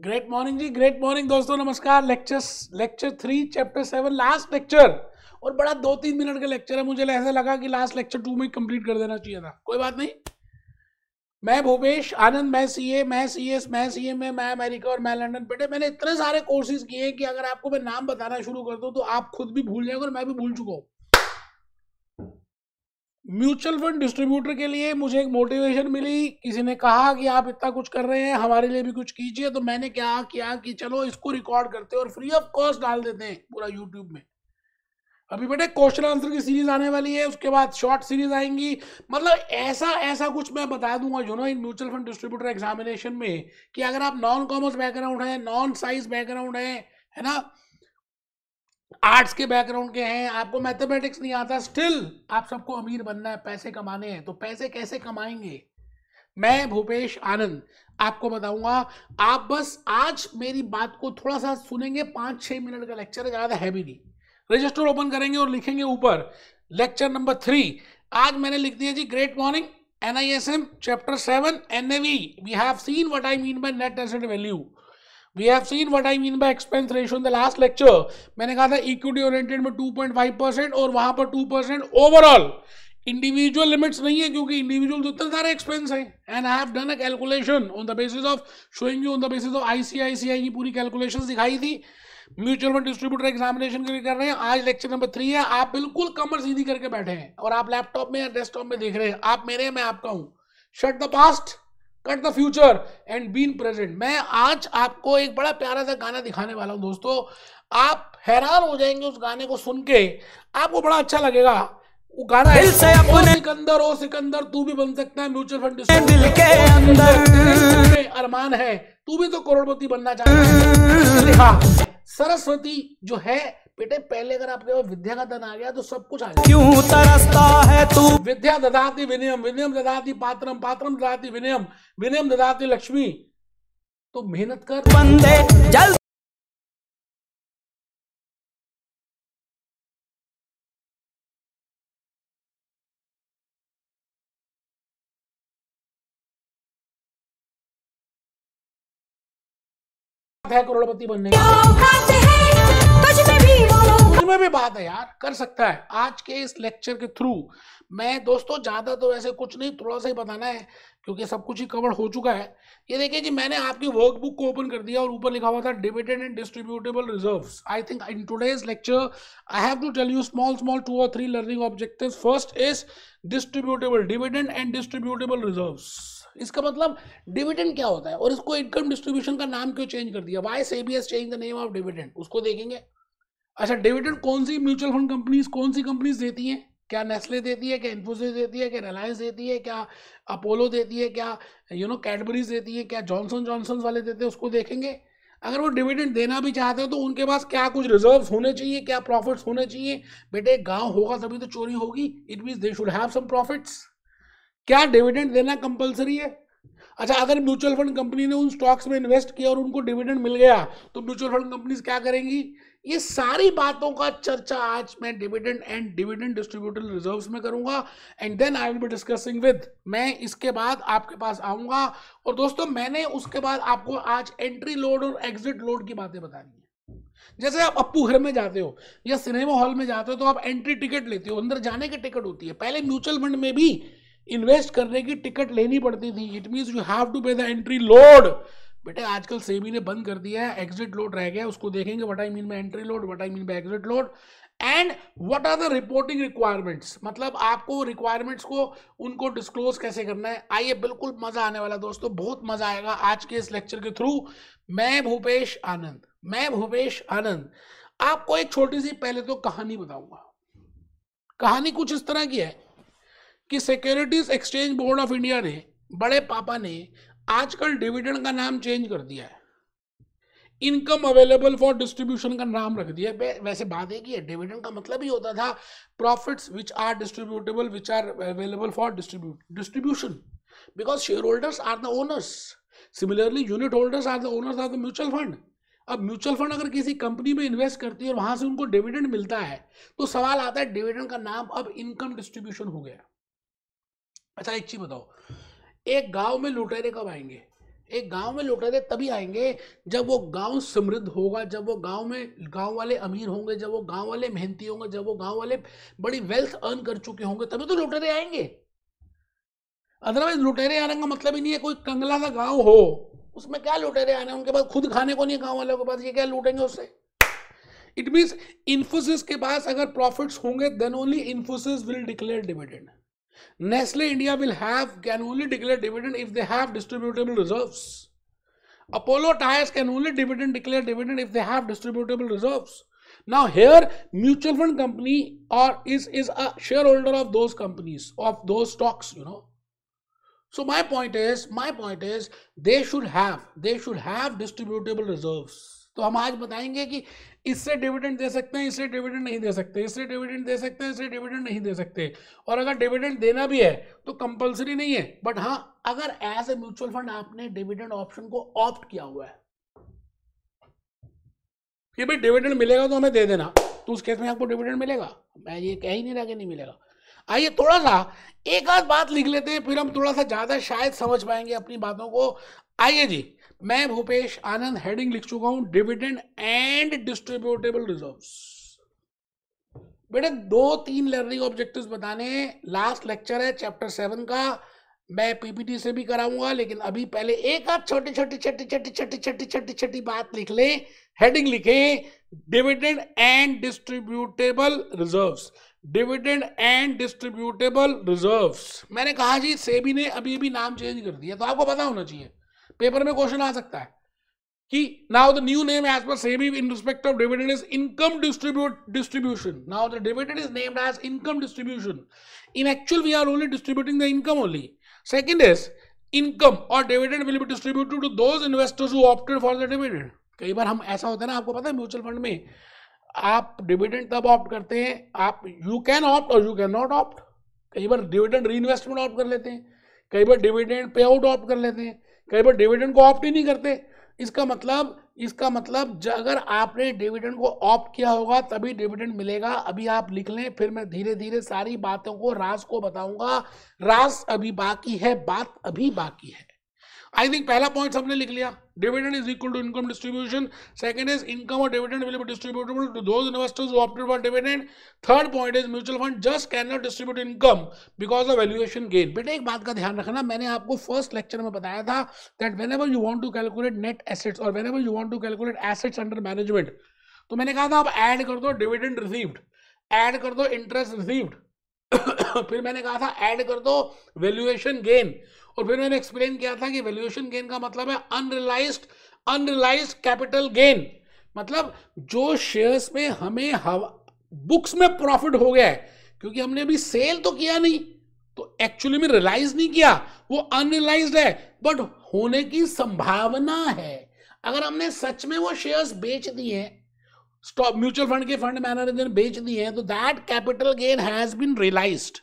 Great morning जी great morning दोस्तों नमस्कार lecture lecture three chapter seven last lecture और बड़ा दो तीन मिनट का लेक्चर है मुझे ऐसा लगा कि लास्ट लेक्चर टू में कंप्लीट कर देना चाहिए था कोई बात नहीं मैं भूपेश आनंद मैं सी ए मैं सी एस मैं सी ए मैं अमेरिका और मैं लंडन बेटे मैंने इतने सारे कोर्सेज किए कि अगर आपको मैं नाम बताना शुरू कर दूँ तो आप खुद भी भूल जाएंगे और मैं भी भूल चुका हूँ म्यूचुअल फंड डिस्ट्रीब्यूटर के लिए मुझे एक मोटिवेशन मिली किसी ने कहा कि आप इतना कुछ कर रहे हैं हमारे लिए भी कुछ कीजिए तो मैंने क्या किया कि चलो इसको रिकॉर्ड करते हैं और फ्री ऑफ कॉस्ट डाल देते हैं पूरा यूट्यूब में अभी बेटे क्वेश्चन आंसर की सीरीज आने वाली है उसके बाद शॉर्ट सीरीज आएंगी मतलब ऐसा ऐसा कुछ मैं बता दूंगा जो ना इन म्यूचुअल फंड डिस्ट्रीब्यूटर एग्जामिनेशन में कि अगर आप नॉन कॉमर्स बैकग्राउंड है नॉन साइंस बैकग्राउंड है है ना आर्ट्स के बैकग्राउंड के हैं आपको मैथमेटिक्स नहीं आता स्टिल आप सबको अमीर बनना है पैसे कमाने हैं तो पैसे कैसे कमाएंगे मैं भूपेश आनंद आपको बताऊंगा आप बस आज मेरी बात को थोड़ा सा सुनेंगे पाँच छः मिनट का लेक्चर है ज़्यादा तो हैवी नहीं रजिस्टर ओपन करेंगे और लिखेंगे ऊपर लेक्चर नंबर थ्री आज मैंने लिख दिया जी great morning N I S M chapter seven N A V we have seen what I mean by net asset value we have seen what I mean by expense ratio in the last lecture मैंने कहा था equity oriented में 2.5 percent और वहां पर 2 percent overall individual limits नहीं है क्योंकि इंडिविजुअल इतने सारे एक्सपेंस हैं and I have done a calculation on the basis of showing you on the basis of ICICI की पूरी कैलकुलेशन दिखाई थी म्यूचुअल फंड डिस्ट्रीब्यूटर एग्जामिनेशन के लिए कर रहे हैं आज लेक्चर नंबर थ्री है आप बिल्कुल कमर सीधी करके बैठे हैं और आप लैपटॉप में या डेस्कटॉप में देख रहे हैं आप मेरे हैं मैं आपका हूँ shut the past cut the future and be in present मैं आज आपको एक बड़ा प्यारा सा गाना दिखाने वाला हूँ दोस्तों आप हैरान हो जाएंगे उस गाने को सुन के आपको बड़ा अच्छा लगेगा वो गाना दिल से अपने सिकंदर ओ सिकंदर तू भी बन सकता है म्यूचुअल फंड दिल के अंदर अरमान है तू भी तो करोड़पति बनना चाहता है हम्म। सरस्वती जो है बेटे पहले अगर आपके पास विद्या का धन आ गया तो सब कुछ आ गया क्यों तरसता है तू विद्या ददाती विनियम विनियम ददाती पात्रम पात्रम ददाती विनियम विनियम ददाती लक्ष्मी तो मेहनत कर बंदे जल है करोड़पति बनने का में भी बात है यार कर सकता है आज के इस लेक्चर के थ्रू मैं दोस्तों ज़्यादा तो ऐसे कुछ नहीं थोड़ा सा ही बताना है क्योंकि सब कुछ ही कवर हो चुका है ये देखिए जी मैंने आपकी वर्कबुक को ओपन कर दिया और ऊपर लिखा हुआ था dividend and distributable reserves I think in today's lecture I have to tell you small small two और three learning objective first is distributable dividend and distributable reserve इसका मतलब डिविडेंड क्या होता है और इसको इनकम डिस्ट्रीब्यूशन का नाम क्यों चेंज कर दिया why C S change the name of dividend उसको देखेंगे अच्छा डिविडेंड कौन सी म्यूचुअल फंड कंपनीज कौन सी कंपनीज देती हैं क्या नेस्ले देती है क्या इन्फोसिस देती है क्या रिलायंस देती है क्या अपोलो देती है क्या यू नो कैडबरीज देती है क्या जॉनसन जॉनसन वाले देते हैं उसको देखेंगे अगर वो डिविडेंड देना भी चाहते हो तो उनके पास क्या कुछ रिजर्व्स होने चाहिए क्या प्रॉफिट्स होने चाहिए बेटे गांव होगा तभी तो चोरी होगी it means they should have some profits क्या डिविडेंड देना कंपलसरी है अच्छा अगर म्यूचुअल फंड कंपनी ने उन स्टॉक्स में इन्वेस्ट किया और उनको डिविडेंड मिल गया तो म्यूचुअल फंड कंपनीज क्या करेंगी ये सारी बातों का चर्चा आज मैं dividend and dividend distributor reserves में करूंगा and then I will be discussing with मैं इसके बाद आपके पास आऊंगा और दोस्तों मैंने उसके बाद आपको आज एंट्री लोड और एग्जिट लोड की बातें बतानी है जैसे आप अपू घर में जाते हो या सिनेमा हॉल में जाते हो तो आप एंट्री टिकट लेते हो अंदर जाने की टिकट होती है पहले म्यूचुअल फंड में भी इन्वेस्ट करने की टिकट लेनी पड़ती थी it means you have to pay the entry load बेटे आजकल सेबी ने बंद कर दिया है एग्जिट लोड रह गया उसको देखेंगे what I mean by entry load what I mean by exit load and what are the reporting requirements मतलब आपको रिक्वायरमेंट्स को उनको डिस्क्लोज कैसे करना है आइए बिल्कुल मजा आने वाला दोस्तों बहुत मजा आएगा आज के इस लेक्चर के थ्रू मैं भूपेश आनंद मैं भूपेश आनंद आपको एक छोटी सी पहले तो कहानी बताऊंगा कहानी कुछ इस तरह की है कि securities exchange board of India ने बड़े पापा ने आजकल डिविडेंड का नाम चेंज कर दिया है इनकम अवेलेबल फॉर डिस्ट्रीब्यूशन का नाम रख दिया वैसे बात है कि डिविडेंड का मतलब ही होता था profits which are distributable which are available for distribute distribution because share holders are the owners similarly unit holders are the owners are the mutual fund अब म्यूचुअल फंड अगर किसी कंपनी में इन्वेस्ट करती है और वहां से उनको डिविडेंड मिलता है तो सवाल आता है डिविडेंड का नाम अब इनकम डिस्ट्रीब्यूशन हो गया अच्छा एक चीज बताओ एक गांव में लुटेरे कब आएंगे एक गांव में लुटेरे तभी आएंगे जब वो गांव समृद्ध होगा जब वो गांव में गांव वाले अमीर होंगे जब वो गांव वाले मेहनती होंगे जब वो गांव वाले बड़ी वेल्थ अर्न कर चुके होंगे तभी तो लुटेरे आएंगे अदरवाइज लुटेरे आने का मतलब ही नहीं है कोई कंगला का गांव हो उसमें क्या लुटेरे आने उनके पास खुद खाने को नहीं गांव वालों के पास ये क्या लूटेंगे उससे इट मीन्स इन्फोसिस के पास अगर प्रॉफिट्स होंगे then only Infosys will declare dividend Nestle India will have can only declare dividend if they have distributable reserves. Apollo Tyres can only dividend declare dividend if they have distributable reserves. Now here mutual fund company or is is a shareholder of those companies of those stocks you know. So my point is my point is they should have they should have distributable reserves. तो हम आज बताएंगे कि इससे dividend दे सकते हैं इससे dividend नहीं दे सकते इससे डिविडेंड दे सकते हैं इससे डिविडेंड नहीं दे सकते और अगर डिविडेंड देना भी है तो कंपलसरी नहीं है बट हाँ अगर एज ए म्यूचुअल फंड आपने डिविडेंड ऑप्शन को ऑप्ट किया हुआ है कि भाई डिविडेंड मिलेगा तो हमें दे देना तो उस केस में आपको डिविडेंड मिलेगा मैं ये कह ही नहीं रहा कि नहीं मिलेगा आइए थोड़ा सा एक आध बात लिख लेते हैं फिर हम थोड़ा सा ज़्यादा शायद समझ पाएंगे अपनी बातों को आइए जी मैं भूपेश आनंद हेडिंग लिख चुका हूं डिविडेंड एंड डिस्ट्रीब्यूटेबल रिजर्व बेटा दो तीन लर्निंग ऑब्जेक्टिव बताने लास्ट लेक्चर है चैप्टर सेवन का मैं पीपीटी से भी कराऊंगा लेकिन अभी पहले एक आप छोटी छोटी छोटी छोटी छोटी छोटी छोटी छोटी बात लिख ले हेडिंग लिखे dividend and distributable reserve dividend and distributable reserve मैंने कहा जी सेबी ने अभी अभी नाम चेंज कर दिया तो आपको पता होना चाहिए पेपर में क्वेश्चन आ सकता है कि now the new name as per SEBI in respect of dividend is income distribute distribution now the dividend is named as income distribution in actual we are only distributing the income only second is income और dividend will be distributed to those investors who opted for the dividend कई बार हम ऐसा होता है ना आपको पता है म्यूचुअल फंड में आप डिविडेंड तब ऑप्ट करते हैं आप यू कैन ऑप्ट और यू कैन नॉट ऑप्ट कई बार डिविडेंड री ऑप्ट कर लेते हैं कई बार डिविडेंड पे आउट ऑप्ट कर लेते हैं कई बार डिविडेंड को ऑप्ट ही नहीं करते इसका मतलब इसका मतलब अगर आपने डिविडेंड को ऑप्ट किया होगा तभी डिविडेंड मिलेगा अभी आप लिख लें फिर मैं धीरे धीरे सारी बातों को रास को बताऊंगा रास अभी बाकी है बात अभी बाकी है आई थिंक पहला पॉइंट हमने लिख लिया dividend is equal to income distribution. Second is income or dividend will be distributable to those investors who opted for dividend. Third point is mutual fund just cannot distribute income because of valuation gain. बेटा एक बात का ध्यान रखना मैंने आपको first lecture में बताया था that whenever you want to calculate net assets or whenever you want to calculate assets under management, तो मैंने कहा था आप add कर दो डिविडेंड रिसीव्ड ऐड कर दो इंटरेस्ट रिसीव्ड फिर मैंने कहा था ऐड कर दो वैल्यूएशन गेन और फिर मैंने एक्सप्लेन किया था कि वैल्यूएशन गेन का मतलब है अनरिलाइज अनरिलाइज कैपिटल गेन मतलब जो शेयर्स में हमें बुक्स में प्रॉफिट हो गया है क्योंकि हमने अभी सेल तो किया नहीं तो एक्चुअली में रिलाइज नहीं किया वो अनरिलाइज है बट होने की संभावना है अगर हमने सच में वो शेयर्स बेच दिए स्टॉक म्यूचुअल फंड के फंड मैनेजर ने बेच दिए हैं तो that capital gain has been realised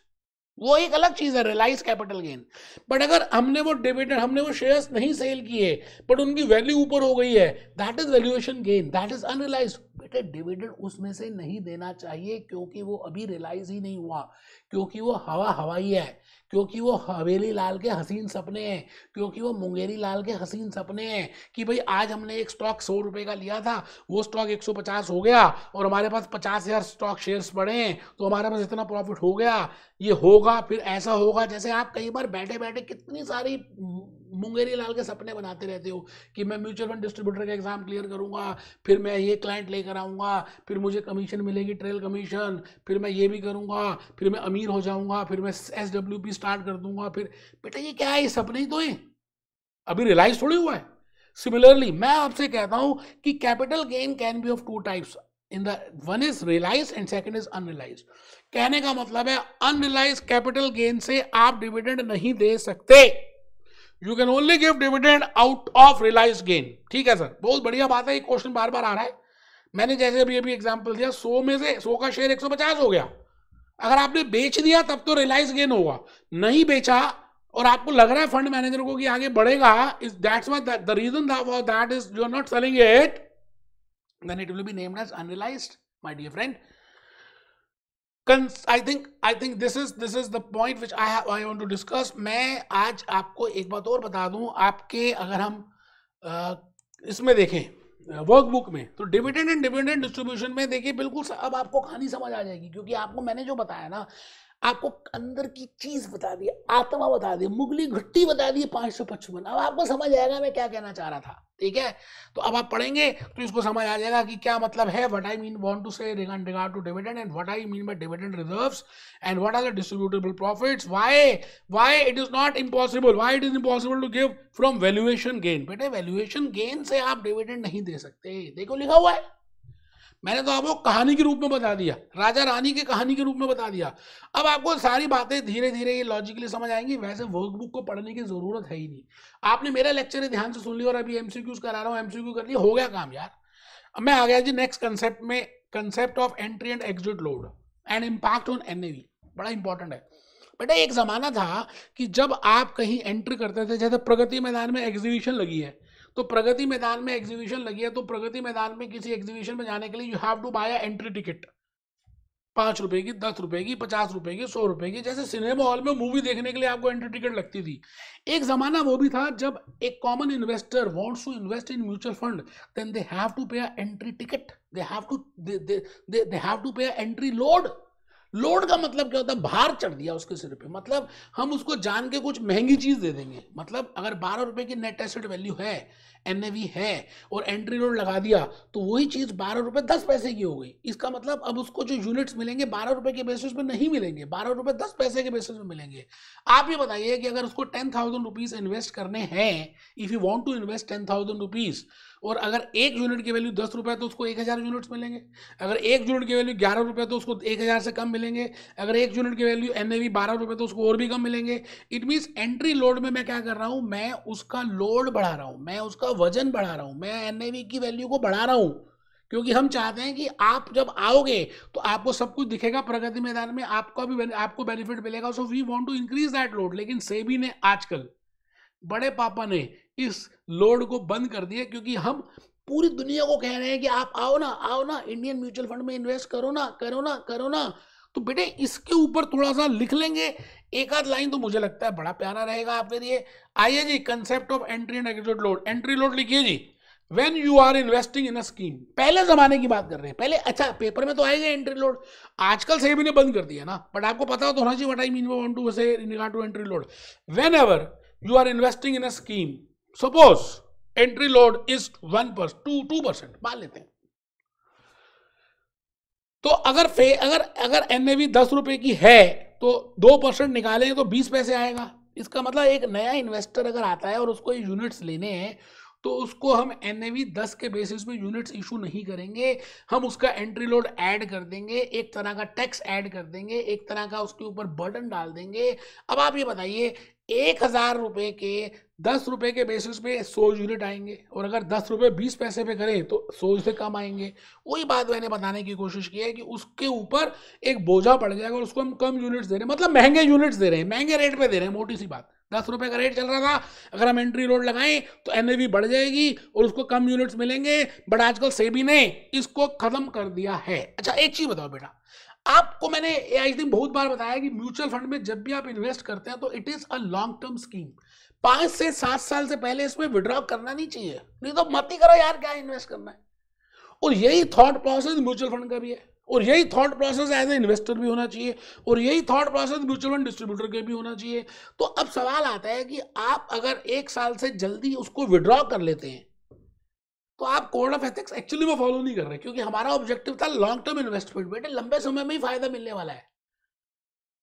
वो एक अलग चीज है रिलाइज कैपिटल गेन बट अगर हमने वो डिविडेंड हमने वो शेयर्स नहीं सेल किए बट उनकी वैल्यू ऊपर हो गई है that is valuation gain that is unrealised बेटे डिविडेंड उसमें से नहीं देना चाहिए क्योंकि वो अभी रिलाइज ही नहीं हुआ क्योंकि वो हवा हवाई है क्योंकि वो हवेली लाल के हसीन सपने हैं क्योंकि वो मुंगेरी लाल के हसीन सपने हैं कि भाई आज हमने एक स्टॉक सौ रुपये का लिया था वो स्टॉक एक सौ पचास हो गया और हमारे पास पचास हज़ार स्टॉक शेयर्स बढ़े हैं तो हमारे पास इतना प्रॉफिट हो गया ये होगा फिर ऐसा होगा जैसे आप कई बार बैठे बैठे कितनी सारी मुंगेरी लाल के सपने बनाते रहते हो कि मैं म्यूचुअल फंड डिस्ट्रीब्यूटर का एग्ज़ाम क्लियर करूंगा फिर मैं ये क्लाइंट लेकर आऊंगा फिर मुझे कमीशन मिलेगी ट्रेल कमीशन फिर मैं ये भी करूंगा फिर मैं अमीर हो जाऊंगा फिर मैं एस डब्ल्यू पी स्टार्ट कर दूंगा फिर बेटा ये क्या है ये सपने ही तो है अभी रियलाइज थोड़ी हुआ है सिमिलरली मैं आपसे कहता हूँ कि capital gain can be of two types in the one is realise and second is unrealise कहने का मतलब है अनरियलाइज कैपिटल गेन से आप डिविडेंड नहीं दे सकते you can only give dividend out of realise gain ठीक है सर बहुत बढ़िया बात है ये क्वेश्चन बार बार आ रहा है मैंने जैसे अभी अभी एग्जाम्पल दिया सो में से सो का शेयर एक हो गया अगर आपने बेच दिया तब तो रिलाइज गेन होगा नहीं बेचा और आपको लग रहा है फंड मैनेजर को कि आगे बढ़ेगा is that's the reason that is you are not selling it then it will be named as unrealised my dear friend I think I think this is this is the point which I I want to discuss मैं आज आपको एक बात और बता दूं आपके अगर हम इसमें देखें वर्कबुक में तो डिविडेंड एंड डिविडेंड डिस्ट्रीब्यूशन में देखिए बिल्कुल अब आपको कहानी समझ आ जाएगी क्योंकि आपको मैंने जो बताया ना आपको अंदर की चीज बता दी आत्मा बता दी मुगली घट्टी बता दी पाँच सौ पचपन अब आपको समझ आएगा मैं क्या कहना चाह रहा था ठीक है तो अब आप पढ़ेंगे तो इसको समझ आ जाएगा कि क्या मतलब है what I mean want to say regard to dividend and what I mean by dividend reserves and what are the distributable profits why why it is not impossible why it is impossible to give from valuation gain बेटे valuation gain से आप dividend नहीं दे सकते देखो लिखा हुआ है मैंने तो आपको कहानी के रूप में बता दिया राजा रानी के कहानी के रूप में बता दिया अब आपको सारी बातें धीरे धीरे ये लॉजिकली समझ आएंगी वैसे वर्कबुक को पढ़ने की जरूरत है ही नहीं आपने मेरा लेक्चर ध्यान से सुन लिया और अभी एमसीक्यूज करा रहा हूँ एमसीक्यू कर लिया हो गया काम यार अब मैं आ गया जी नेक्स्ट कंसेप्ट में concept of entry and exit load and impact on N बड़ा इंपॉर्टेंट है बेटा एक ज़माना था कि जब आप कहीं एंट्री करते थे जैसे प्रगति मैदान में एग्जीबिशन लगी है तो प्रगति मैदान में एग्जीबिशन लगी है तो प्रगति मैदान में किसी एग्जीबिशन में जाने के लिए you have to buy entry ticket पाँच रुपए की दस रुपए की पचास रुपए की सौ रुपए की जैसे सिनेमा हॉल में मूवी देखने के लिए आपको एंट्री टिकट लगती थी एक जमाना वो भी था जब एक common investor wants to invest in mutual fund then they have to pay entry ticket they have to they have to pay entry load load का मतलब क्या होता है भार चढ़ दिया उसके सिर पे मतलब हम उसको जान के कुछ महंगी चीज दे देंगे मतलब अगर बारह रुपए की नेट एसेट वैल्यू है एन है और एंट्री लोड लगा दिया तो वही चीज बारह रुपए दस पैसे की हो गई इसका मतलब अब उसको जो यूनिट्स मिलेंगे बारह रुपए के बेसिस पे नहीं मिलेंगे बारह रुपए दस पैसे के बेसिस पे मिलेंगे आप ये बताइए कि अगर उसको टेन थाउजेंड रुपीज इन्वेस्ट करने हैं if you want to invest ten thousand rupees और अगर एक यूनिट की वैल्यू दस रुपये तो उसको एक हज़ार यूनिट्स मिलेंगे अगर एक यूनिट की वैल्यू ग्यारह रुपये तो उसको एक हज़ार से कम मिलेंगे अगर एक यूनिट की वैल्यू एन ए बारह रुपये तो उसको और भी कम मिलेंगे इट मीन्स एंट्री लोड में मैं क्या कर रहा हूँ मैं उसका लोड बढ़ा रहा हूँ मैं उसका वजन बढ़ा रहा हूँ मैं एन की वैल्यू को बढ़ा रहा हूँ क्योंकि हम चाहते हैं कि आप जब आओगे तो आपको सब कुछ दिखेगा प्रगति मैदान में आपका भी आपको बेनिफिट मिलेगा so we want to increase that load लेकिन सेबी ने आजकल बड़े पापा ने इस लोड को बंद कर दिया क्योंकि हम पूरी दुनिया को कह रहे हैं कि आप आओ ना आओ ना इंडियन म्यूचुअल फंड में इन्वेस्ट करो ना करो ना करो ना तो बेटे इसके ऊपर थोड़ा सा लिख लेंगे एक आध लाइन तो मुझे लगता है बड़ा प्यारा रहेगा आपके लिए आइए जी concept of entry and exit load entry load लिखिए जी when you are investing in a scheme पहले जमाने की बात कर रहे हैं पहले अच्छा पेपर में तो आएगा एंट्री लोड आजकल सेबी ने बंद कर दिया ना बट आपको पता हो तो होना चाहिए what I mean to say regard to entry load whenever you are investing in a scheme suppose entry load is one percent to two percent मान लेते हैं तो अगर फे अगर अगर एनएवी दस रुपए की है तो दो परसेंट निकालेंगे तो बीस पैसे आएगा इसका मतलब एक नया इन्वेस्टर अगर आता है और उसको ये यूनिट्स लेने हैं तो उसको हम एन एवी दस के बेसिस पे यूनिट्स इशू नहीं करेंगे हम उसका एंट्री लोड ऐड कर देंगे एक तरह का टैक्स ऐड कर देंगे एक तरह का उसके ऊपर बर्डन डाल देंगे अब आप ये बताइए एक हजार रुपए के दस रुपए के बेसिस पे सौ यूनिट आएंगे और अगर दस रुपए बीस पैसे पे करें तो सौ से कम आएंगे वही बात मैंने बताने की कोशिश की है कि उसके ऊपर एक बोझा पड़ जाएगा और उसको हम कम यूनिट्स दे रहे हैं मतलब महंगे यूनिट्स दे रहे हैं महंगे रेट पे दे रहे हैं मोटी सी बात दस रुपए का रेट चल रहा था अगर हम एंट्री रोड लगाएं तो एन बढ़ जाएगी और उसको कम यूनिट्स मिलेंगे बट आजकल सेबी ने इसको ख़त्म कर दिया है अच्छा एक चीज़ बताओ बेटा आपको मैंने आई दिन बहुत बार बताया कि म्यूचुअल फंड में जब भी आप इन्वेस्ट करते हैं तो it is a long term scheme पांच से सात साल से पहले इसमें विड्रॉ करना नहीं चाहिए नहीं तो मत ही करो यार क्या इन्वेस्ट करना है और यही थॉट प्रोसेस म्यूचुअल फंड का भी है और यही thought process as a investor भी होना चाहिए और यही thought process mutual fund distributor के भी होना चाहिए तो अब सवाल आता है कि आप अगर एक साल से जल्दी उसको विड्रॉ कर लेते हैं तो आप कोड ऑफ एथिक्स एक्चुअली वो फॉलो नहीं कर रहे क्योंकि हमारा ऑब्जेक्टिव था लॉन्ग टर्म इन्वेस्टमेंट बेटे लंबे समय में ही फायदा मिलने वाला है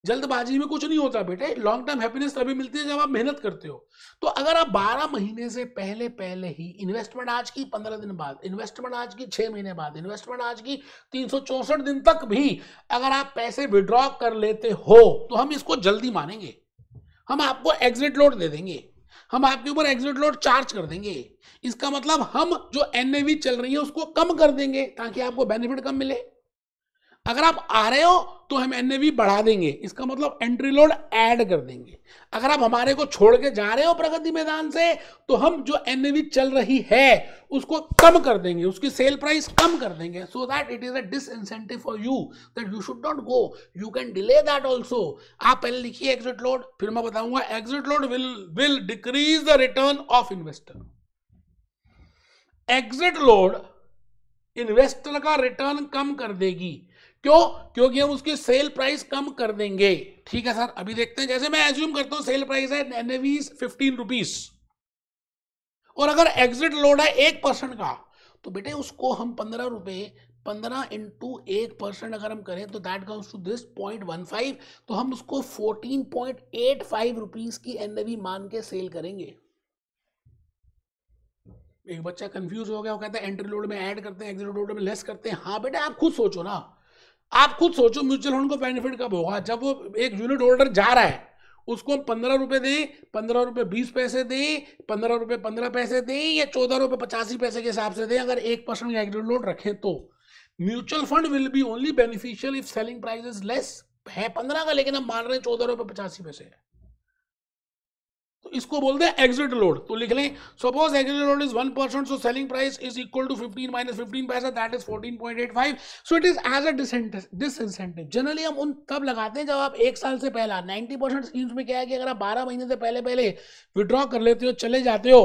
जल्दबाजी में कुछ नहीं होता बेटे लॉन्ग टर्म हैप्पीनेस तभी मिलती है जब आप मेहनत करते हो तो अगर आप 12 महीने से पहले पहले ही इन्वेस्टमेंट आज की 15 दिन बाद इन्वेस्टमेंट आज की 6 महीने बाद इन्वेस्टमेंट आज की तीन दिन तक भी अगर आप पैसे विड्रॉ कर लेते हो तो हम इसको जल्दी मानेंगे हम आपको एग्जिट लोड दे देंगे हम आपके ऊपर एग्जिट लोड चार्ज कर देंगे इसका मतलब हम जो एनएवी चल रही है उसको कम कर देंगे ताकि आपको बेनिफिट कम मिले अगर आप आ रहे हो तो हम एन बढ़ा देंगे इसका मतलब एंट्री लोड ऐड कर देंगे अगर आप हमारे को छोड़ के जा रहे हो प्रगति मैदान से तो हम जो एन चल रही है उसको कम कर देंगे उसकी सेल प्राइस कम कर देंगे so that it is a disincentive for you that you should not go you can delay that also आप पहले लिखिए एग्जिट लोड फिर मैं बताऊंगा exit load will will decrease the return of investor exit load investor का रिटर्न कम कर देगी क्यों क्योंकि हम उसकी सेल प्राइस कम कर देंगे ठीक है सर अभी देखते हैं जैसे मैं एज्यूम करता हूं सेल प्राइस है एनएवीज फिफ्टीन रुपीज और अगर एग्जिट लोड है एक परसेंट का तो बेटे उसको हम पंद्रह रुपए पंद्रह इंटू एक परसेंट अगर हम करें तो that comes to this point one five तो हम उसको fourteen point eight five rupees की एनएवी मान के सेल करेंगे एक बच्चा कंफ्यूज हो गया वो कहता है एंट्री लोड में ऐड करते हैं एग्जिट लोड में लेस करते हैं हाँ बेटा आप खुद सोचो ना आप खुद सोचो म्यूचुअल फंड को बेनिफिट कब होगा जब वो एक यूनिट होल्डर जा रहा है उसको हम पंद्रह रुपये दें पंद्रह रुपये बीस पैसे दें पंद्रह रुपये पंद्रह पैसे दें या चौदह रुपये पचासी पैसे के हिसाब से दें अगर एक परसेंट का एग्रीड लोड रखें तो mutual fund will be only beneficial if selling price is less है पंद्रह का लेकिन हम मान रहे हैं चौदह रुपये पचासी पैसे है तो इसको बोल दे एग्जिट लोड तो लिख लें suppose exit load is one percent so selling price is equal to fifteen minus fifteen paisa that is fourteen point eight five so it is as a disincentive generally हम उन तब लगाते हैं जब आप एक साल से पहला नाइन्टी परसेंट स्कीम्स में क्या है कि अगर आप बारह महीने से पहले पहले विड्रॉ कर लेते हो चले जाते हो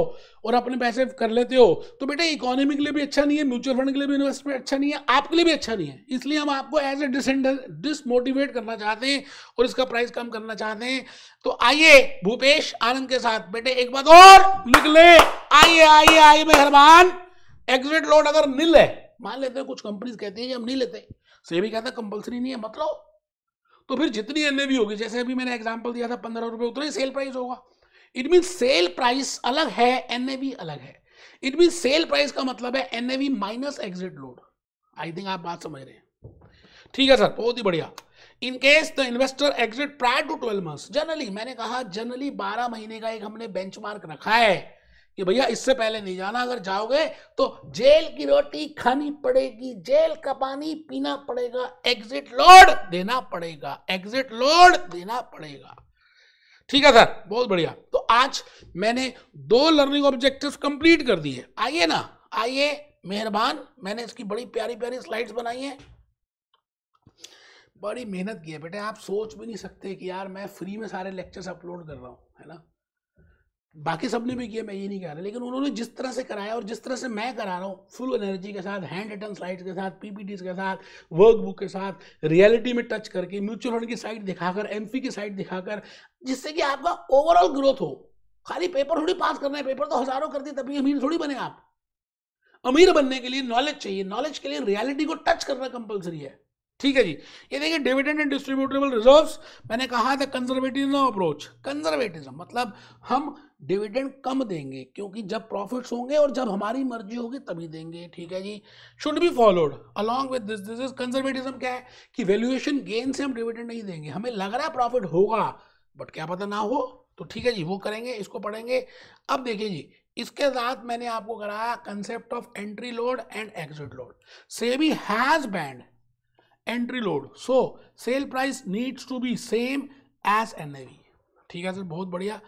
और अपने पैसे कर लेते हो तो बेटा इकोनॉमी के लिए भी अच्छा नहीं है म्यूचुअल फंड के लिए भी इन्वेस्टमेंट अच्छा नहीं है आपके लिए भी अच्छा नहीं है इसलिए हम आपको एज ए डिसमोटिवेट करना चाहते हैं और इसका प्राइस कम करना चाहते हैं तो आइए भूपेश आनंद के साथ बेटे एक बात और निकले आइए आइए आइए मेहरबान एग्जिट लोड अगर नील है मान लेते हैं कुछ कंपनीज कहती है कि हम नहीं लेते सेबी कहता है कंपल्सरी नहीं है मत लो तो फिर जितनी एन होगी जैसे अभी मैंने एग्जाम्पल दिया था पंद्रह रुपये उतना ही सेल प्राइस होगा इट मीन सेल प्राइस अलग है एन अलग है इट मीन सेल प्राइस का मतलब है N minus exit load I think आप बात समझ रहे हैं ठीक है सर बहुत ही बढ़िया in case the investor exit prior to twelve months generally मैंने कहा जनरली बारह महीने का एक हमने बेंचमार्क रखा है कि भैया इससे पहले नहीं जाना अगर जाओगे तो जेल की रोटी खानी पड़ेगी जेल का पानी पीना पड़ेगा एग्जिट लोड देना पड़ेगा एग्जिट लोड देना पड़ेगा ठीक है सर बहुत बढ़िया तो आज मैंने दो लर्निंग ऑब्जेक्टिव्स कंप्लीट कर दिए आइए ना आइए मेहरबान मैंने इसकी बड़ी प्यारी प्यारी स्लाइड्स बनाई है बड़ी मेहनत की है बेटे आप सोच भी नहीं सकते कि यार मैं फ्री में सारे लेक्चर्स अपलोड कर रहा हूँ है ना बाकी सब ने भी किया मैं ये नहीं कह रहा लेकिन उन्होंने जिस तरह से कराया और जिस तरह से मैं करा रहा हूँ फुल एनर्जी के साथ हैंड रिटर्न स्लाइड्स के साथ पी के साथ वर्कबुक के साथ रियलिटी में टच करके म्यूचुअल फंड की साइट दिखाकर एम की साइट दिखाकर जिससे कि आपका ओवरऑल ग्रोथ हो खाली पेपर थोड़ी पास करना है पेपर तो हजारों कर दिए तभी अमीर थोड़ी बने आप अमीर बनने के लिए नॉलेज चाहिए नॉलेज के लिए रियलिटी को टच करना कंपलसरी है ठीक है जी ये देखिए डिविडेंड एंड डिस्ट्रीब्यूटेबल रिजर्व मैंने कहा था कंजर्वेटिज्म अप्रोच कंजर्वेटिज्म मतलब हम डिविडेंड कम देंगे क्योंकि जब प्रॉफिट्स होंगे और जब हमारी मर्जी होगी तभी देंगे ठीक है जी should be followed along with this this is conservatism क्या है कि वैल्यूएशन गेन से हम डिविडेंड नहीं देंगे हमें लग रहा है प्रॉफिट होगा बट क्या पता ना हो तो ठीक है जी वो करेंगे इसको पढ़ेंगे अब देखिए जी इसके साथ मैंने आपको कराया concept of entry load and exit load SEBI has banned entry load so sale price needs to be same as N ठीक है सर बहुत बढ़िया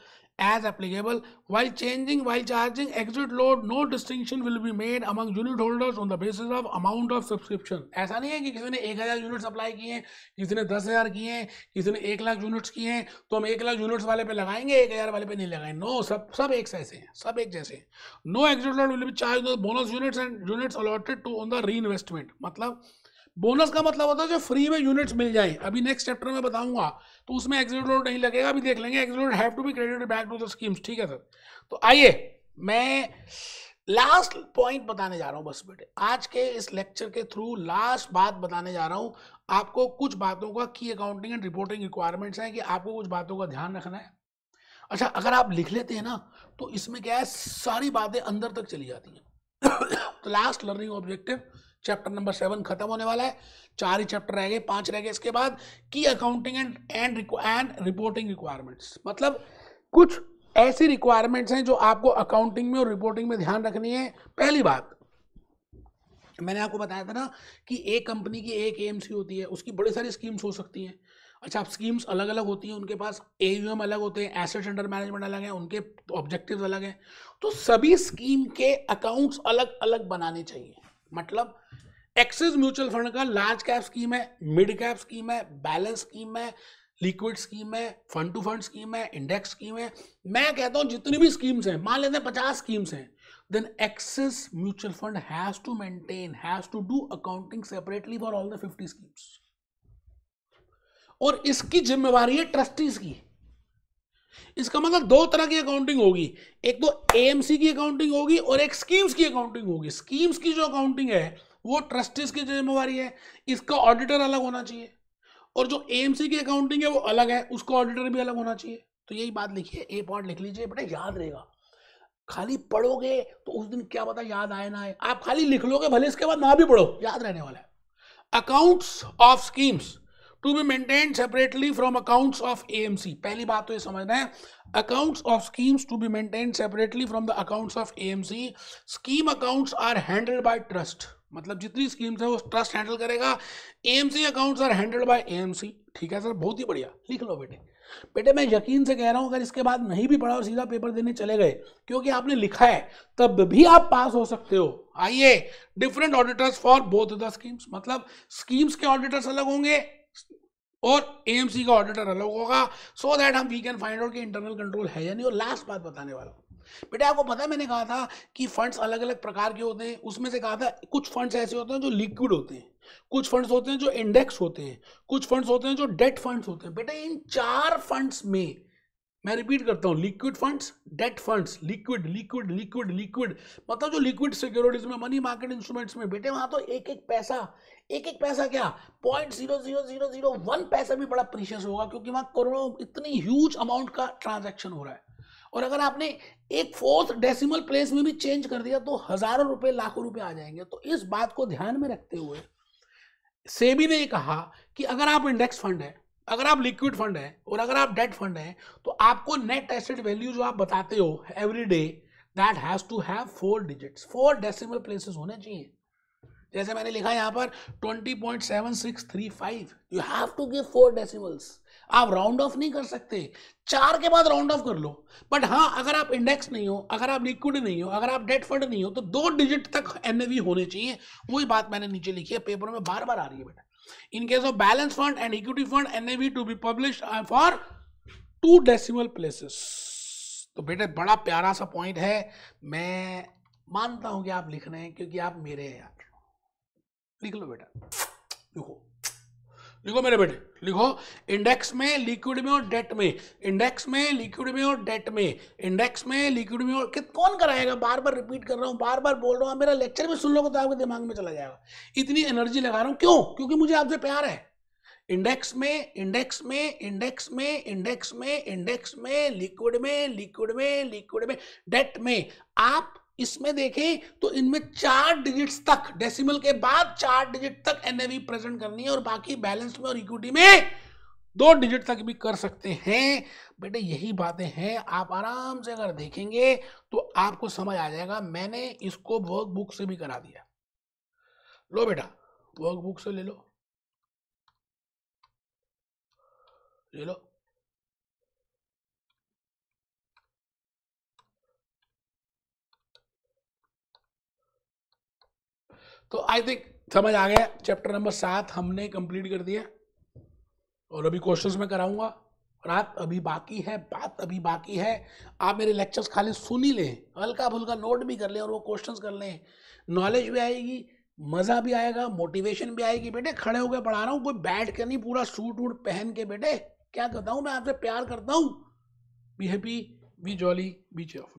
as applicable while changing while charging exit load no distinction will be made among unit holders on the basis of amount of subscription ऐसा नहीं है कि किसी ने एक हज़ार यूनिट्स अप्लाई किए हैं किसी ने दस हज़ार किए हैं किसी ने एक लाख यूनिट्स किए हैं तो हम एक लाख यूनिट्स वाले पे लगाएंगे एक हज़ार वाले पे नहीं लगाएंगे नो no, सब सब एक जैसे हैं सब एक जैसे हैं no exit load will be charge bonus units and units allotted to on the reinvestment मतलब बोनस का मतलब होता है जो फ्री में यूनिट्स मिल जाए अभी नेक्स्ट चैप्टर में बताऊंगा तो उसमें एग्जिट लोड नहीं लगेगा अभी देख लेंगे exit load have to be credited back to the schemes ठीक है सर तो आइए मैं लास्ट पॉइंट बताने जा रहा हूँ बस बेटे आज के इस लेक्चर के थ्रू लास्ट बात बताने जा रहा हूँ आपको कुछ बातों का की अकाउंटिंग एंड रिपोर्टिंग रिक्वायरमेंट्स हैं कि आपको कुछ बातों का ध्यान रखना है अच्छा अगर आप लिख लेते हैं ना तो इसमें क्या है सारी बातें अंदर तक चली जाती हैं तो last learning objective chapter number seven खत्म होने वाला है चार ही चैप्टर रह गए पांच रह गए इसके बाद की accounting and and and reporting requirements मतलब कुछ ऐसी रिक्वायरमेंट्स हैं जो आपको अकाउंटिंग में और रिपोर्टिंग में ध्यान रखनी है पहली बात मैंने आपको बताया था ना कि एक कंपनी की एक एएमसी होती है उसकी बड़ी सारी स्कीम्स हो सकती हैं अच्छा आप स्कीम्स अलग अलग होती हैं उनके पास ए अलग होते हैं एसेट अंडर मैनेजमेंट अलग है उनके ऑब्जेक्टिव अलग हैं तो सभी स्कीम के अकाउंट्स अलग अलग बनाने चाहिए मतलब एक्सिस म्यूचुअल फंड का लार्ज कैप स्कीम है मिड कैप स्कीम है बैलेंस स्कीम है लिक्विड स्कीम है फंड टू फंड स्कीम है इंडेक्स स्कीम है मैं कहता हूं जितनी भी स्कीम्स हैं मान लेते हैं पचास स्कीम्स हैं then Axis mutual fund has to maintain has to do accounting separately for all the fifty schemes और इसकी जिम्मेवारी है ट्रस्टीज की इसका मतलब दो तरह की अकाउंटिंग होगी एक तो एएमसी की अकाउंटिंग होगी और एक स्कीम्स की अकाउंटिंग होगी स्कीम्स की जो अकाउंटिंग है वो ट्रस्टीज की जिम्मेवारी है इसका ऑडिटर अलग होना चाहिए और जो एएमसी की अकाउंटिंग है वो अलग है उसका ऑडिटर भी अलग होना चाहिए तो यही बात लिखिए ए पॉइंट लिख लीजिए बेटा याद रहेगा खाली पढ़ोगे तो उस दिन क्या पता याद आए ना आए आप खाली लिख लोगे भले इसके बाद ना भी पढ़ो याद रहने वाला है accounts of schemes to be maintain separately from accounts of AMC पहली बात तो ये समझना है accounts of schemes to be maintained separately from the accounts of AMC. Scheme accounts are handled by trust मतलब जितनी स्कीम्स है वो ट्रस्ट हैंडल करेगा AMC accounts are handled by AMC ठीक है सर बहुत ही बढ़िया लिख लो बेटे बेटे मैं यकीन से कह रहा हूं अगर इसके बाद नहीं भी पढ़ा और सीधा पेपर देने चले गए क्योंकि आपने लिखा है तब भी आप पास हो सकते हो आइए different auditors for both the schemes मतलब स्कीम्स के ऑडिटर्स अलग होंगे और एएमसी का ऑडिटर अलग होगा सो दैट हम वी कैन फाइंड आउट कि इंटरनल कंट्रोल है या नहीं और लास्ट बात बताने वाला बेटा आपको पता है मैंने कहा था कि फंड्स अलग अलग प्रकार के होते हैं उसमें से कहा था कुछ फंड्स ऐसे होते हैं जो लिक्विड होते हैं कुछ फंड्स होते हैं जो इंडेक्स होते हैं कुछ फंड्स होते हैं जो डेट फंड्स होते हैं बेटा इन चार फंड्स में मैं रिपीट करता हूँ liquid funds debt funds liquid liquid liquid liquid मतलब जो लिक्विड सिक्योरिटीज में मनी मार्केट इंस्ट्रूमेंट्स में बेटे वहां तो एक एक पैसा एक एक पैसा क्या point zero zero zero zero one पैसा भी बड़ा प्रीशियस होगा क्योंकि वहां करोड़ों इतनी ह्यूज अमाउंट का ट्रांजेक्शन हो रहा है और अगर आपने एक फोर्थ डेसिमल प्लेस में भी चेंज कर दिया तो हजारों रुपए लाखों रुपए आ जाएंगे तो इस बात को ध्यान में रखते हुए सेबी ने कहा कि अगर आप इंडेक्स फंड है अगर आप लिक्विड फंड हैं और अगर आप डेट फंड हैं तो आपको नेट एसेट वैल्यू जो आप बताते हो every day that has to have four digits four decimal places होने चाहिए जैसे मैंने लिखा यहाँ पर five you have to give four decimals आप राउंड ऑफ नहीं कर सकते चार के बाद राउंड ऑफ कर लो बट हाँ अगर आप इंडेक्स नहीं हो अगर आप लिक्विड नहीं हो अगर आप डेट फंड नहीं हो तो दो डिजिट तक एन होने चाहिए वही बात मैंने नीचे लिखी है पेपर में बार बार आ रही है बेटा In case of balance fund and equity fund, NAV to be published uh, for two decimal places. तो beta bada pyara sa point hai main मानता हूं कि आप लिख रहे हैं क्योंकि आप मेरे हैं यार लिख लो बेटा लिखो लिखो मेरे बेटे लिखो इंडेक्स में लिक्विड में और डेट में इंडेक्स में लिक्विड में और डेट में इंडेक्स में लिक्विड में और कित कौन कराएगा बार बार रिपीट कर रहा हूँ बार बार बोल रहा हूँ मेरा लेक्चर भी सुन लो तो आपके दिमाग में चला जाएगा इतनी एनर्जी लगा रहा हूँ क्यों क्योंकि मुझे आपसे प्यार है इंडेक्स में इंडेक्स में इंडेक्स में इंडेक्स में इंडेक्स में लिक्विड में लिक्विड में लिक्विड में डेट में आप इसमें देखें तो इनमें चार डिजिट्स तक डेसिमल के बाद चार डिजिट तक एनएवी प्रेजेंट करनी है और बाकी बैलेंस में और इक्विटी में दो डिजिट तक भी कर सकते हैं बेटे यही बातें हैं आप आराम से अगर देखेंगे तो आपको समझ आ जाएगा मैंने इसको वर्क बुक से भी करा दिया लो बेटा वर्क बुक से ले लो ले लो तो आई थिंक समझ आ गया चैप्टर नंबर सात हमने कंप्लीट कर दिया और अभी क्वेश्चंस में कराऊंगा रात अभी बाकी है बात अभी बाकी है आप मेरे लेक्चर्स खाली सुन ही लें हल्का फुल्का नोट भी कर लें और वो क्वेश्चंस कर लें नॉलेज भी आएगी मज़ा भी आएगा मोटिवेशन भी आएगी बेटे खड़े होकर पढ़ा रहा हूँ कोई बैठ कर नहीं पूरा सूट वूट पहन के बेटे क्या करता हूँ मैं आपसे प्यार करता हूँ be happy be jolly be cheerful